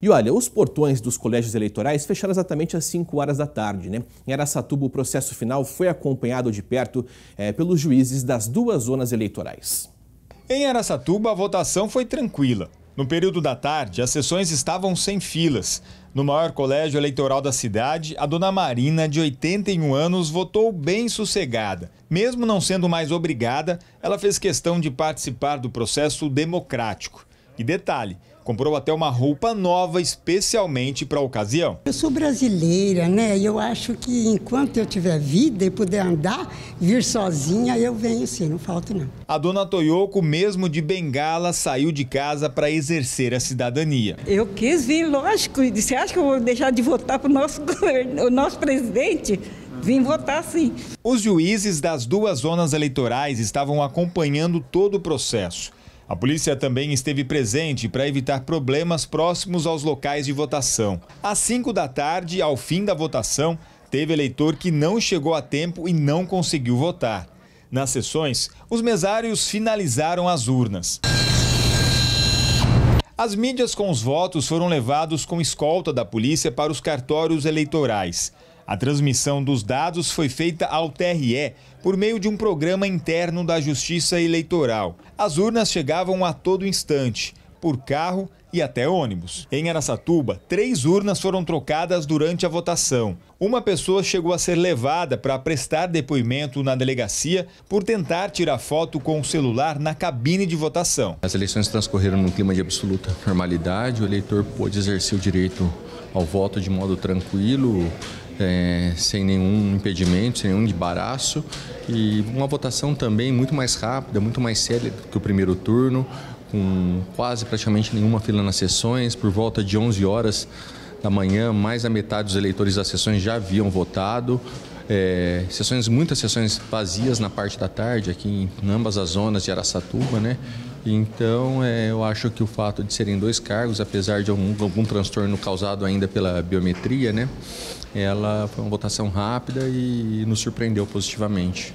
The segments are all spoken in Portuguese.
E olha, os portões dos colégios eleitorais fecharam exatamente às 5 horas da tarde. Né? Em Aracatuba, o processo final foi acompanhado de perto é, pelos juízes das duas zonas eleitorais. Em Aracatuba, a votação foi tranquila. No período da tarde, as sessões estavam sem filas. No maior colégio eleitoral da cidade, a dona Marina, de 81 anos, votou bem sossegada. Mesmo não sendo mais obrigada, ela fez questão de participar do processo democrático. E detalhe, comprou até uma roupa nova especialmente para a ocasião. Eu sou brasileira, né? E eu acho que enquanto eu tiver vida e puder andar, vir sozinha, eu venho sim, não falta não. A dona Toyoko, mesmo de bengala, saiu de casa para exercer a cidadania. Eu quis vir, lógico, Você disse: acha que eu vou deixar de votar para o nosso governo, o nosso presidente? Vim votar sim. Os juízes das duas zonas eleitorais estavam acompanhando todo o processo. A polícia também esteve presente para evitar problemas próximos aos locais de votação. Às 5 da tarde, ao fim da votação, teve eleitor que não chegou a tempo e não conseguiu votar. Nas sessões, os mesários finalizaram as urnas. As mídias com os votos foram levados com escolta da polícia para os cartórios eleitorais. A transmissão dos dados foi feita ao TRE por meio de um programa interno da Justiça Eleitoral. As urnas chegavam a todo instante, por carro e até ônibus. Em Aracatuba, três urnas foram trocadas durante a votação. Uma pessoa chegou a ser levada para prestar depoimento na delegacia por tentar tirar foto com o celular na cabine de votação. As eleições transcorreram num clima de absoluta normalidade, o eleitor pôde exercer o direito ao voto de modo tranquilo, é, sem nenhum impedimento, sem nenhum embaraço e uma votação também muito mais rápida, muito mais séria do que o primeiro turno, com quase praticamente nenhuma fila nas sessões, por volta de 11 horas da manhã, mais da metade dos eleitores das sessões já haviam votado, é, sessões, muitas sessões vazias na parte da tarde, aqui em, em ambas as zonas de Araçatuba, né? Então, é, eu acho que o fato de serem dois cargos, apesar de algum, algum transtorno causado ainda pela biometria, né? Ela foi uma votação rápida e nos surpreendeu positivamente.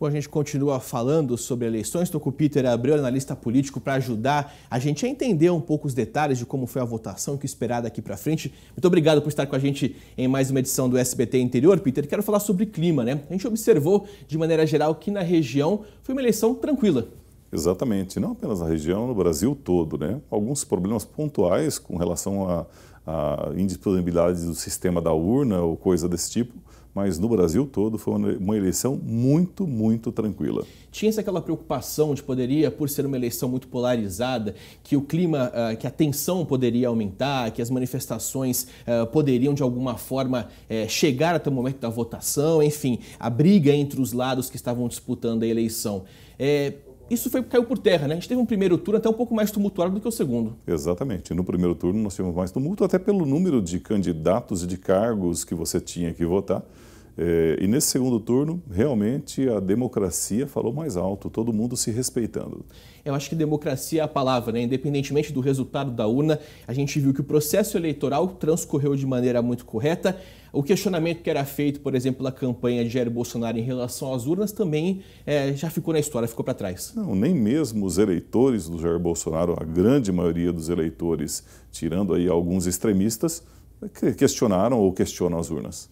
Bom, a gente continua falando sobre eleições. Estou com o Peter Abreu, analista político, para ajudar a gente a entender um pouco os detalhes de como foi a votação, o que esperar daqui para frente. Muito obrigado por estar com a gente em mais uma edição do SBT Interior. Peter, quero falar sobre clima, né? A gente observou, de maneira geral, que na região foi uma eleição tranquila. Exatamente, não apenas na região, no Brasil todo, né? Alguns problemas pontuais com relação à indisponibilidade do sistema da urna ou coisa desse tipo, mas no Brasil todo foi uma eleição muito, muito tranquila. Tinha-se aquela preocupação de poderia, por ser uma eleição muito polarizada, que o clima, ah, que a tensão poderia aumentar, que as manifestações ah, poderiam de alguma forma eh, chegar até o momento da votação, enfim, a briga entre os lados que estavam disputando a eleição. Eh, isso foi, caiu por terra, né? A gente teve um primeiro turno até um pouco mais tumultuado do que o segundo. Exatamente. No primeiro turno nós tivemos mais tumulto, até pelo número de candidatos e de cargos que você tinha que votar. É, e nesse segundo turno, realmente a democracia falou mais alto, todo mundo se respeitando. Eu acho que democracia é a palavra, né? independentemente do resultado da urna, a gente viu que o processo eleitoral transcorreu de maneira muito correta. O questionamento que era feito, por exemplo, da campanha de Jair Bolsonaro em relação às urnas também é, já ficou na história, ficou para trás. Não, nem mesmo os eleitores do Jair Bolsonaro, a grande maioria dos eleitores, tirando aí alguns extremistas, questionaram ou questionam as urnas.